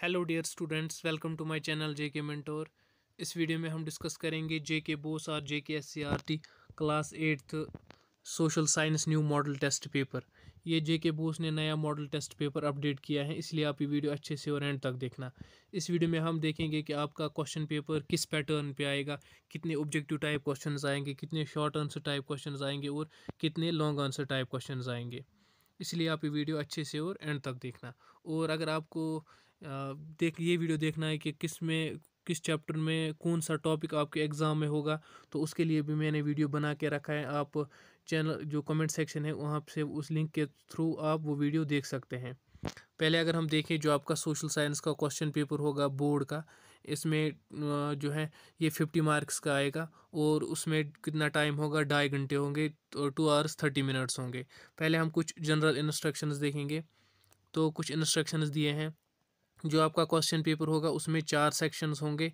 Hello dear students welcome to my channel J K mentor इस video में हम discuss करेंगे जे के बोस और J K S C R T class eighth social science new model test paper ये J के बोस ने नया मॉडल टेस्ट पेपर अपडेट किया है इसलिए आप ये वीडियो अच्छे से और एंड तक देखना इस वीडियो में हम देखेंगे कि आपका क्वेश्चन पेपर किस पैटर्न पे आएगा कितने ऑब्जेक्टिव टाइप क्वेश्चन आएंगे कितने शॉर्ट आंसर टाइप क्वेश्चन आएंगे और कितने लॉन्ग आंसर टाइप क्वेश्चन आएंगे इसलिए आप ये वीडियो अच्छे से और एंड तक देखना और अगर आपको देख ये वीडियो देखना है कि किस में किस चैप्टर में कौन सा टॉपिक आपके एग्ज़ाम में होगा तो उसके लिए भी मैंने वीडियो बना के रखा है आप चैनल जो कमेंट सेक्शन है वहाँ से उस लिंक के थ्रू आप वो वीडियो देख सकते हैं पहले अगर हम देखें जो आपका सोशल साइंस का क्वेश्चन पेपर होगा बोर्ड का इसमें जो है ये फिफ्टी मार्क्स का आएगा और उसमें कितना टाइम होगा ढाई घंटे होंगे तो टू आवर्स थर्टी मिनट्स होंगे पहले हम कुछ जनरल इंस्ट्रक्शंस देखेंगे तो कुछ इंस्ट्रक्शंस दिए हैं जो आपका क्वेश्चन पेपर होगा उसमें चार सेक्शंस होंगे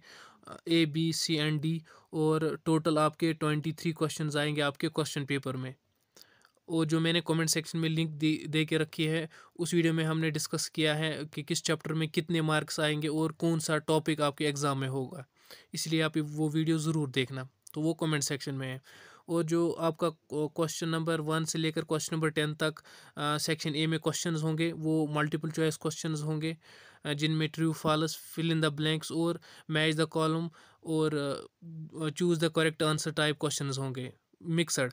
A B C and D और टोटल आपके ट्वेंटी थ्री क्वेश्चन आएंगे आपके क्वेश्चन पेपर में और जो मैंने कमेंट सेक्शन में लिंक दे दे के रखी है उस वीडियो में हमने डिस्कस किया है कि किस चैप्टर में कितने मार्क्स आएंगे और कौन सा टॉपिक आपके एग्ज़ाम में होगा इसलिए आप वो वीडियो ज़रूर देखना तो वो कमेंट सेक्शन में है और जो आपका क्वेश्चन नंबर वन से लेकर क्वेश्चन नंबर टेन तक सेक्शन ए में क्वेश्चन होंगे वो मल्टीपल चॉइस क्वेश्चन होंगे जिनमें true false fill in the blanks और मैच द कॉलम और choose the correct answer type question होंगे मिक्सड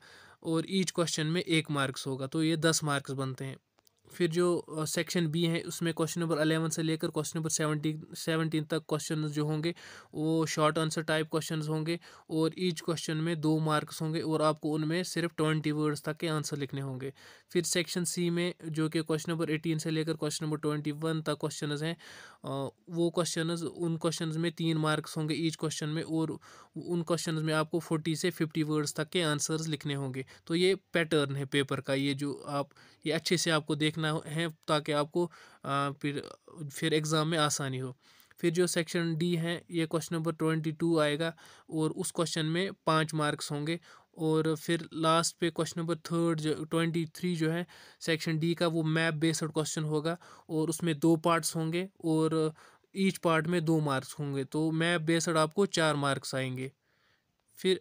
और ईच क्वेश्चन में एक मार्क्स होगा तो ये दस मार्क्स बनते हैं फिर जो सेक्शन बी है उसमें क्वेश्चन नंबर अलेवन से लेकर क्वेश्चन नंबर सेवनटीन सेवनटीन तक क्वेश्चन जो होंगे वो शॉर्ट आंसर टाइप क्वेश्चन होंगे और ईच क्वेश्चन में दो मार्क्स होंगे और आपको उनमें सिर्फ ट्वेंटी वर्ड्स तक के आंसर लिखने होंगे फिर सेक्शन सी में जो कि क्वेश्चन नंबर एटीन से लेकर क्वेश्चन नंबर ट्वेंटी वन तक क्वेश्चन हैं वो क्वेश्चन उन क्वेश्चन में तीन मार्क्स होंगे ईच क्वेश्चन में और उन क्वेश्चन में आपको फोर्टी से फिफ्टी वर्ड्स तक के आंसर्स लिखने होंगे तो ये पैटर्न है पेपर का ये जो आप ये अच्छे से आपको देख लिखना है ताकि आपको फिर फिर एग्ज़ाम में आसानी हो फिर जो सेक्शन डी है ये क्वेश्चन नंबर ट्वेंटी टू आएगा और उस क्वेश्चन में पाँच मार्क्स होंगे और फिर लास्ट पे क्वेश्चन नंबर थर्ड जो ट्वेंटी थ्री जो है सेक्शन डी का वो मैप बेस्ड क्वेश्चन होगा और उसमें दो पार्ट्स होंगे और ईच पार्ट में दो मार्क्स होंगे तो मैप बेस्ड आपको चार मार्क्स आएंगे फिर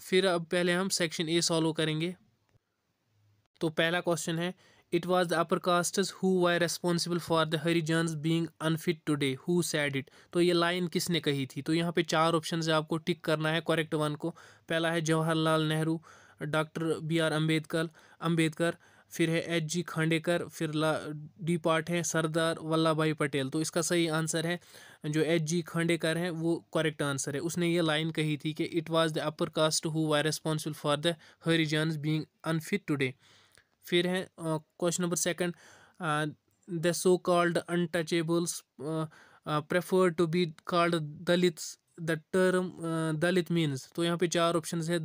फिर अब पहले हम सेक्शन ए सॉल्व करेंगे तो पहला क्वेश्चन है It was the upper castes who were responsible for the Harijans being unfit today. Who said it? तो ये लाइन किसने कही थी तो यहाँ पे चार ऑप्शन है आपको टिक करना है करेक्ट वन को पहला है Jawaharlal Nehru doctor B R Ambedkar Ambedkar फिर है एच जी खांडेकर फिर ला डी पार्ट है सरदार वल्लभ भाई पटेल तो इसका सही आंसर है जो एच जी खांडेकर है वो करेक्ट आंसर है उसने ये लाइन कही थी कि it was the upper caste who were responsible for the Harijans being unfit today फिर है question number second the so called untouchables prefer to be called Dalits the term Dalit means तो यहाँ पे चार ऑप्शन है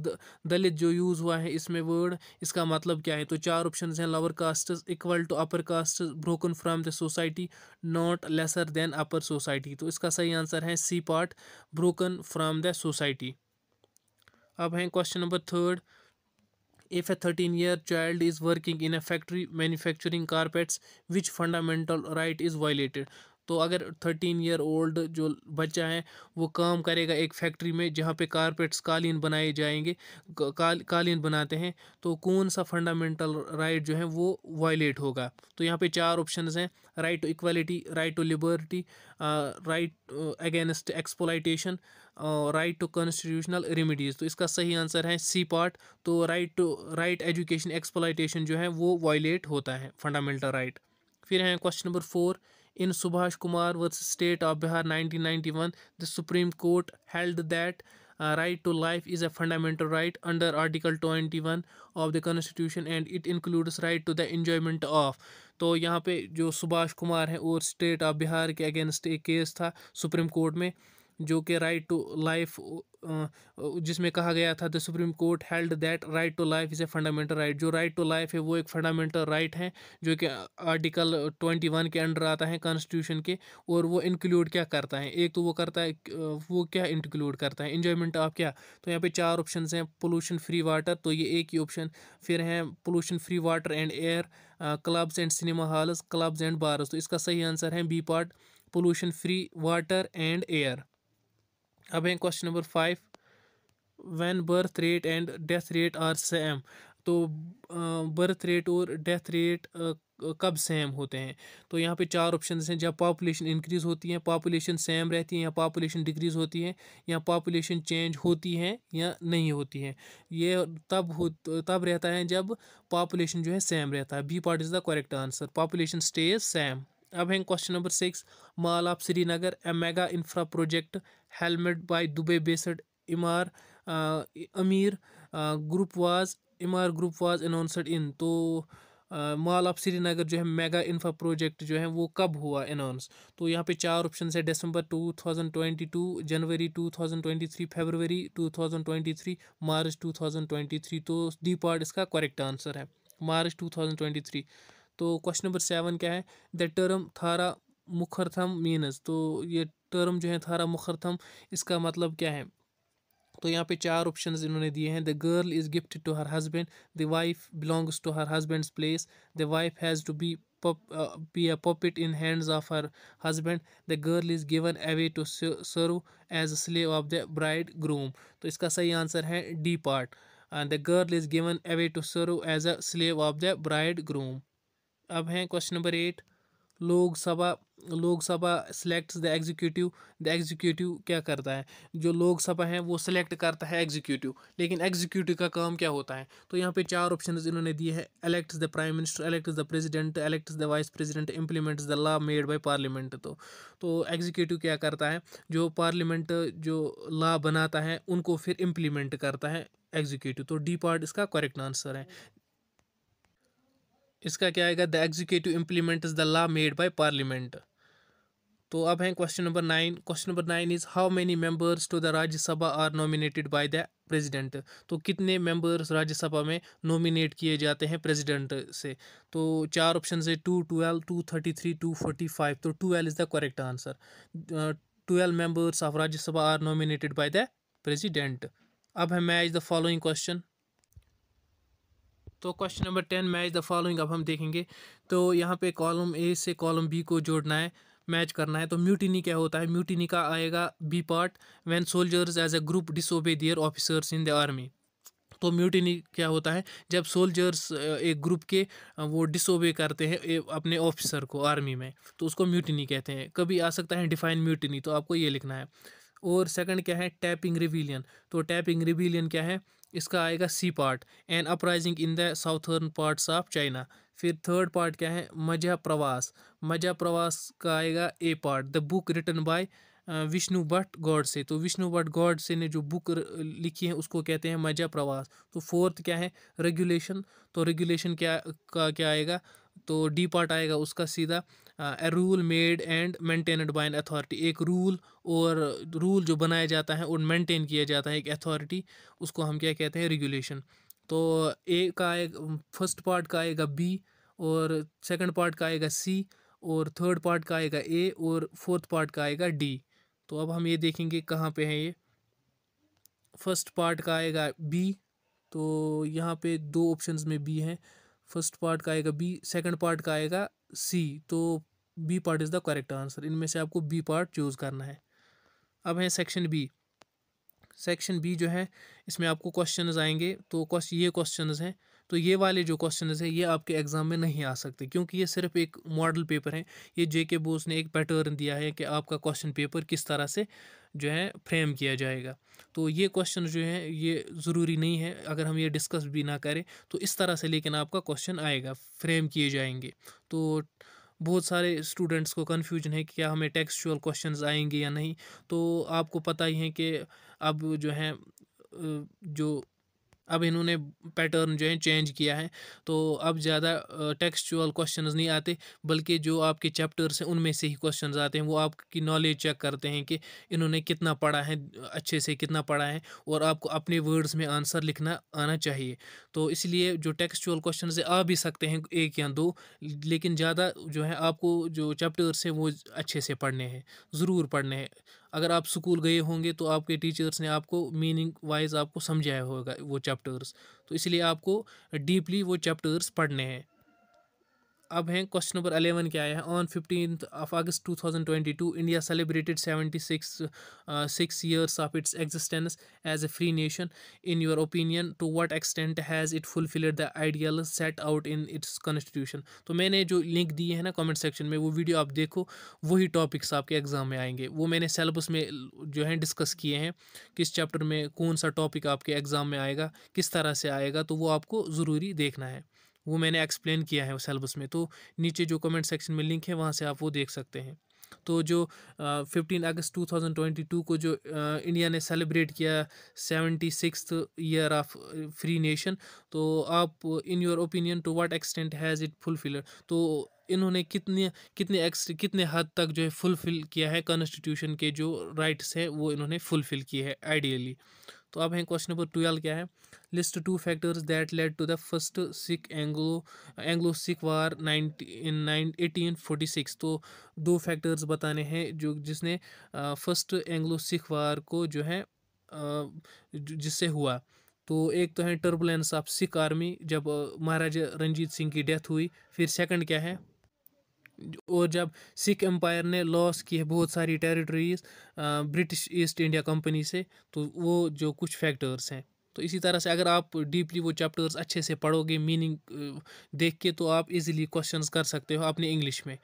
दलित जो यूज़ हुआ है इसमें वर्ड इसका मतलब क्या है तो चार ऑप्शन हैं lower caste equal to upper caste broken from the society not lesser than upper society तो इसका सही आंसर है C part broken from the society अब हैं question number third if a 13 year child is working in a factory manufacturing carpets which fundamental right is violated तो अगर thirteen year old जो बच्चा है वो काम करेगा एक फैक्ट्री में जहाँ पे कारपेट्स कालीन बनाए जाएंगे काल कालीन बनाते हैं तो कौन सा फंडामेंटल राइट जो है वो वायलेट होगा तो यहाँ पे चार ऑप्शन हैं right to equality right to liberty right against exploitation right to constitutional remedies तो इसका सही आंसर है सी पार्ट तो right to right education exploitation जो है वो वायलेट होता है फंडामेंटल राइट right. फिर है question number four in Subhash Kumar versus State of Bihar 1991, the Supreme Court held that uh, right to life is a fundamental right under Article 21 of the Constitution and it includes right to the enjoyment of तो यहाँ पे जो सुभाष कुमार हैं और state of Bihar के against एक case था supreme court में जो कि राइट टू लाइफ जिसमें कहा गया था the supreme court held that right to life is a fundamental right जो राइट टू लाइफ है वो एक फंडामेंटल राइट right है जो कि आर्टिकल ट्वेंटी वन के अंडर आता है कॉन्स्टिट्यूशन के और वो इंक्लूड क्या करता है एक तो वो करता है वो क्या इंक्लूड करता है इन्जॉयमेंट ऑफ क्या तो यहाँ पे चार ऑप्शन हैं पोलूशन फ्री वाटर तो ये एक ही ऑप्शन फिर हैं pollution free water and air clubs and cinema halls clubs and bars तो इसका सही आंसर है B part pollution free water and air अब है question number five when birth rate and death rate are same तो birth rate और death rate कब same होते हैं तो यहाँ पे चार ऑप्शन हैं जब पॉपुलेशन इंक्रीज़ होती है पॉपुलेशन सेम रहती है या पॉपुलेशन डिक्रीज़ होती है या पॉपुलेशन चेंज होती है या नहीं होती है ये तब हो तब रहता है जब पॉपुलेशन जो है सेम रहता है B part is the correct answer population stage same अब हैं question number six mall of Srinagar a mega infra project helmed by Dubai based Emaar uh, Emaar group was Emaar group was announced in तो mall of Srinagar जो है mega infra project जो है वो कब हुआ अनाउंस तो यहाँ पे चार ऑप्शन तो, है December to January to two thousand twenty three February thousand twenty three March two thousand twenty three तो डी पार्ट इसका करेक्ट आंसर है March two thousand twenty three तो क्वेश्चन नंबर सेवन क्या है द टर्म थारा मुखरथम मीनस तो ये term जो है थारा मुखरथम इसका मतलब क्या है तो यहाँ पे चार ऑप्शंस इन्होंने दिए हैं the girl is gift to her husband the wife belongs to her husband place the wife has to be a puppet in hands of her husband the girl is given away to serve as a slave of the bridegroom तो इसका सही answer है D part the girl is given away to serve as a slave of the bridegroom अब हैं question number eight Lok Sabha Lok Sabha select the executive the executive क्या करता है जो लोकसभा है वो सिलेक्ट करता है एग्जीक्यूटिव लेकिन एग्जीक्यूटिव का काम क्या होता है तो यहाँ पे चार ऑप्शन इन्होंने दिए हैं elects the prime minister elect the president elects the vice president implement the law made by parliament तो तो एग्जीक्यूटिव क्या करता है जो पार्लियामेंट जो लॉ बनाता है उनको फिर इम्प्लीमेंट करता है एग्जीक्यूटिव तो डी पार्ट इसका करेक्ट आंसर है इसका क्या आएगा the executive implement is the law made by parliament तो अब हैं question number nine question number nine is how many members to the Rajya Sabha are nominated by the president तो कितने मेंबर्स राज्यसभा में नॉमिनेट किए जाते हैं प्रेसिडेंट से तो चार ऑप्शन है to twelve to thirty three to forty five तो twelve is the correct answer twelve members of Rajya Sabha are nominated by the president अब है मैच द फॉलोइंग क्वेश्चन तो question number ten match the following अब हम देखेंगे तो यहाँ पे कॉलम ए से कॉलम बी को जोड़ना है मैच करना है तो म्यूटिनी क्या होता है म्यूटिनी का आएगा B part when soldiers as a group disobey their officers in the army तो म्यूटिनी क्या होता है जब सोल्जर्स एक ग्रुप के वो डिसोबे करते हैं अपने ऑफिसर को आर्मी में तो उसको म्यूटिनी कहते हैं कभी आ सकता है डिफाइन म्यूटिनी तो आपको ये लिखना है और सेकंड क्या है टैपिंग रिविलियन तो टैपिंग रिविलियन क्या है इसका आएगा C part an uprising in the southern parts of China फिर थर्ड पार्ट क्या है मजा प्रवास मजा प्रवास का आएगा A part the book written by Vishnu Bhatt Godse तो विष्णु भट्ट गॉड से ने जो बुक लिखी है उसको कहते हैं मजा प्रवास तो फोर्थ क्या है रेगुलेशन तो रेगुलेशन क्या का क्या आएगा तो डी पार्ट आएगा उसका सीधा a rule made and maintained by an authority एक रूल और रूल जो बनाया जाता है और मेंटेन किया जाता है एक अथॉरिटी उसको हम क्या कहते हैं रेगुलेशन तो ए का आएगा फर्स्ट पार्ट का आएगा बी और सेकंड पार्ट का आएगा सी और थर्ड पार्ट का आएगा ए और फोर्थ पार्ट का आएगा डी तो अब हम ये देखेंगे कहाँ पे है ये फर्स्ट पार्ट का आएगा बी तो यहाँ पे दो ऑप्शन में बी हैं फर्स्ट पार्ट का आएगा बी सेकंड पार्ट का आएगा सी तो B part is the correct answer इनमें से आपको बी पार्ट चूज़ करना है अब है सेक्शन बी सेक्शन बी जो है इसमें आपको क्वेश्चन आएंगे तो ये क्वेश्चन हैं तो ये वाले जो क्वेश्चन हैं ये आपके एग्ज़ाम में नहीं आ सकते क्योंकि ये सिर्फ एक मॉडल पेपर है ये जे के बोस ने एक पैटर्न दिया है कि आपका क्वेश्चन पेपर किस तरह से जो है फ्रेम किया जाएगा तो ये क्वेश्चन जो है ये ज़रूरी नहीं है अगर हम ये डिस्कस भी ना करें तो इस तरह से लेकिन आपका क्वेश्चन आएगा फ्रेम किए जाएंगे तो बहुत सारे स्टूडेंट्स को कन्फ्यूजन है कि क्या हमें टेक्सचुअल क्वेश्चंस आएंगे या नहीं तो आपको पता ही है कि अब जो है जो अब इन्होंने पैटर्न जो है चेंज किया है तो अब ज़्यादा टेक्सचुअल क्वेश्चंस नहीं आते बल्कि जो आपके चैप्टर्स हैं उनमें से ही क्वेश्चंस आते हैं वो आपकी नॉलेज चेक करते हैं कि इन्होंने कितना पढ़ा है अच्छे से कितना पढ़ा है और आपको अपने वर्ड्स में आंसर लिखना आना चाहिए तो इसलिए जो टेक्सचुअल क्वेश्चन है आ भी सकते हैं एक या दो लेकिन ज़्यादा जो है आपको जो चैप्टर्स हैं वो अच्छे से पढ़ने हैं ज़रूर पढ़ने हैं अगर आप स्कूल गए होंगे तो आपके टीचर्स ने आपको मीनिंग वाइज आपको समझाया होगा वो चैप्टर्स तो इसलिए आपको डीपली वो चैप्टर्स पढ़ने हैं अब हैं क्वेश्चन नंबर अलेवन क्या है on fifteen of August two thousand twenty two India celebrated seventy six six years of its existence as a free nation in your opinion to what extent has it fulfilled the ideal set out in its constitution तो मैंने जो link दिए हैं ना comment section में वो video आप देखो वही टॉपिक्स आपके एग्ज़ाम में आएंगे वो मैंने सेलेबस में जो है डिस्कस किए हैं किस चैप्टर में कौन सा टॉपिक आपके एग्ज़ाम में आएगा किस तरह से आएगा तो वो आपको ज़रूरी देखना है वो मैंने एक्सप्लेन किया है उस में तो नीचे जो कमेंट सेक्शन में लिंक है वहाँ से आप वो देख सकते हैं तो जो fifteen August two thousand twenty two को जो आ, इंडिया ने सेलिब्रेट किया seventy six year of free nation तो आप in your opinion to what extent has it fulfilled तो इन्होंने कितने कितने कितने हद तक जो है फुलफ़िल किया है कॉन्स्टिट्यूशन के जो राइट्स हैं वो इन्होंने फुलफ़िल किए हैं आइडियली तो अब हैं क्वेश्चन नंबर ट्वेल्व क्या है list two factors that led to the first Sikh Anglo Anglo Sikh war nineteen eighteen forty six तो दो फैक्टर्स बताने हैं जो जिसने फर्स्ट एंग्लो सिख वार को जो है जिससे हुआ तो एक तो है टर्बुलेंस ऑफ सिख आर्मी जब महाराजा रंजीत सिंह की डेथ हुई फिर सेकंड क्या है और जब सिख एम्पायर ने लॉस किए बहुत सारी territories British East India Company से तो वो जो कुछ फैक्टर्स हैं तो इसी तरह से अगर आप डीपली वो चैप्टर्स अच्छे से पढ़ोगे मीनिंग देख के तो आप इजीली क्वेश्चंस कर सकते हो अपने इंग्लिश में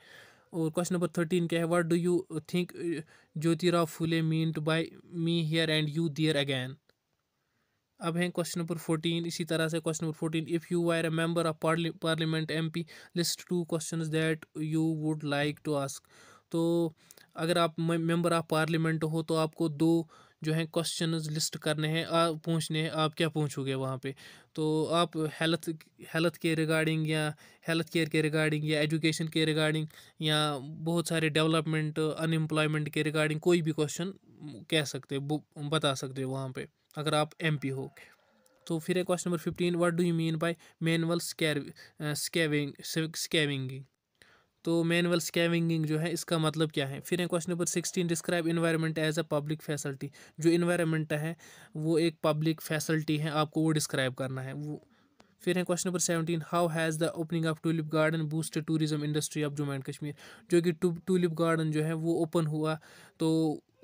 और क्वेश्चन नंबर थर्टीन क्या है what do you think Jyotirao Phule mean to by me here and you there again अब हैं क्वेश्चन नंबर फोर्टीन इसी तरह से question number fourteen if you are a member of parliament MP list two question that you would like to ask तो अगर आप member of parliament हो तो आपको दो जो हैं क्वेश्चन लिस्ट करने हैं आप पूछने हैं आप क्या पूछोगे वहाँ पे तो आप हेल्थ हेल्थ के रिगार्डिंग या हेल्थ केयर के रिगार्डिंग या एजुकेशन के रिगार्डिंग या बहुत सारे डेवलपमेंट अनएम्प्लॉयमेंट के रिगार्डिंग कोई भी क्वेश्चन कह सकते बता सकते हो वहाँ पर अगर आप एम पी हो तो फिर है question number fifteen what do you mean by manual scavenging scavenging तो मैनुअल स्कैविंगिंग जो है इसका मतलब क्या है फिर है question number sixteen describe environment as a public facility जो इन्वायरमेंट है वो एक पब्लिक फैसिलिटी है आपको वो डिस्क्राइब करना है वो फिर है question number seventeen how has the opening of tulip garden boost tourism industry of Jammu and Kashmir जो कि टूलिप गार्डन जो है वो ओपन हुआ तो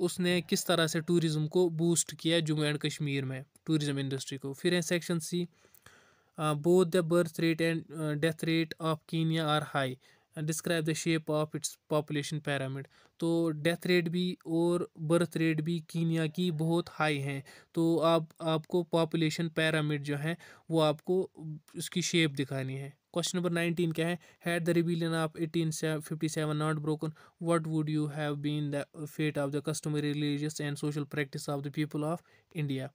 उसने किस तरह से टूरिज़्म को बूस्ट किया जम्मू एंड कश्मीर में टूरिज़्म इंडस्ट्री को फिर है section C both the birth rate and death rate of Kenya are high describe the shape of its population pyramid तो डेथ रेट भी और बर्थ रेट भी कीनिया की बहुत हाई हैं तो आप आपको पॉपुलेशन पैरामिड जो है वो आपको उसकी शेप दिखानी है क्वेश्चन नंबर नाइनटीन क्या है had the rebellion of eighteen fifty seven not broken what would you have been the fate of the customary religious and social practice of the people of India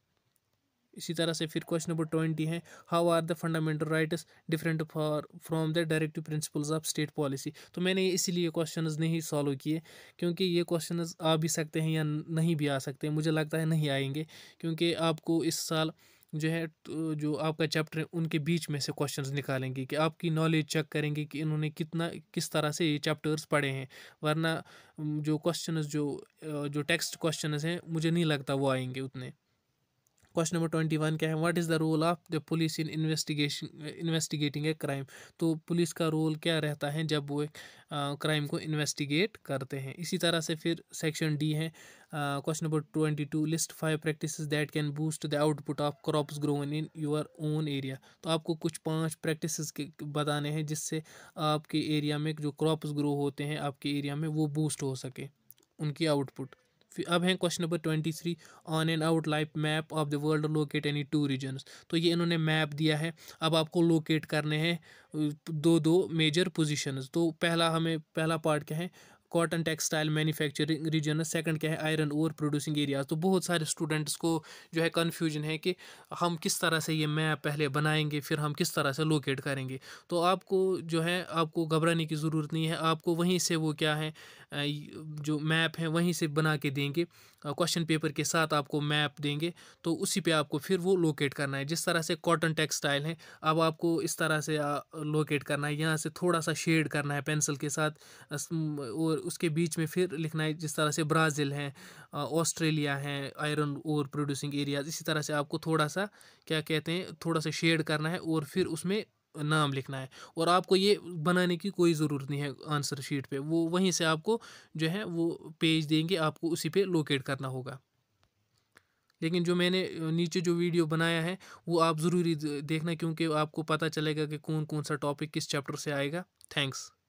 इसी तरह से फिर question number twenty है how are the fundamental rights different for from the directive principles of state policy तो मैंने इसीलिए question नहीं solve किए क्योंकि ये क्वेश्चन आ भी सकते हैं या नहीं भी आ सकते मुझे लगता है नहीं आएंगे क्योंकि आपको इस साल जो है तो जो आपका चैप्टर है उनके बीच में से क्वेश्चंस निकालेंगे कि आपकी नॉलेज चेक करेंगे कि इन्होंने कितना किस तरह से ये चैप्टर्स पढ़े हैं वरना जो क्वेश्चंस जो जो टेक्स्ट क्वेश्चंस हैं मुझे नहीं लगता वो आएंगे उतने क्वेश्चन नंबर ट्वेंटी वन क्या है what is the role of the police in investigation investigating a crime तो पुलिस का रोल क्या रहता है जब वो एक क्राइम को इन्वेस्टिगेट करते हैं इसी तरह से फिर सेक्शन डी है question number twenty two list five practice that can boost the output of crops grown in your own area तो आपको कुछ पांच प्रैक्टिस के बताने हैं जिससे आपके एरिया में जो क्रॉप्स ग्रो होते हैं आपके एरिया में वो बूस्ट हो सके उनकी आउटपुट अब हैं question number twenty three on an outline map of the world locate any two regions तो ये इन्होंने मैप दिया है अब आपको लोकेट करने हैं दो दो मेजर पोजिशन तो पहला हमें पहला पार्ट क्या है कॉटन टेक्सटाइल मैन्युफैक्चरिंग रीजन है सेकंड क्या है आयरन ओर प्रोड्यूसिंग एरियाज तो बहुत सारे स्टूडेंट्स को जो है कन्फ्यूजन है कि हम किस तरह से ये मैप पहले बनाएंगे फिर हम किस तरह से लोकेट करेंगे तो आपको जो है आपको घबराने की ज़रूरत नहीं है आपको वहीं से वो क्या है जो मैप है वहीं से बना के देंगे क्वेश्चन पेपर के साथ आपको मैप देंगे तो उसी पे आपको फिर वो लोकेट करना है जिस तरह से कॉटन टेक्सटाइल है अब आपको इस तरह से लोकेट करना है यहाँ से थोड़ा सा शेड करना है पेंसिल के साथ और उसके बीच में फिर लिखना है जिस तरह से ब्राज़ील है ऑस्ट्रेलिया है आयरन और प्रोड्यूसिंग एरियाज इसी तरह से आपको थोड़ा सा क्या कहते हैं थोड़ा सा शेड करना है और फिर उसमें नाम लिखना है और आपको ये बनाने की कोई ज़रूरत नहीं है आंसर शीट पे वो वहीं से आपको जो है वो पेज देंगे आपको उसी पे लोकेट करना होगा लेकिन जो मैंने नीचे जो वीडियो बनाया है वो आप ज़रूरी देखना क्योंकि आपको पता चलेगा कि कौन कौन सा टॉपिक किस चैप्टर से आएगा थैंक्स